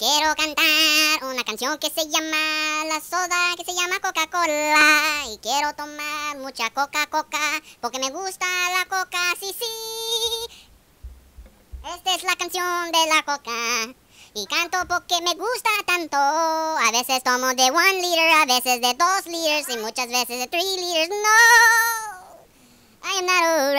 Quiero cantar una canción que se llama La soda, que se llama Coca-Cola. Y quiero tomar mucha Coca-Coca, porque me gusta la Coca, sí, sí. Esta es la canción de la Coca. Y canto porque me gusta tanto. A veces tomo de 1 liter, a veces de 2 liters y muchas veces de 3 liters. No, I am not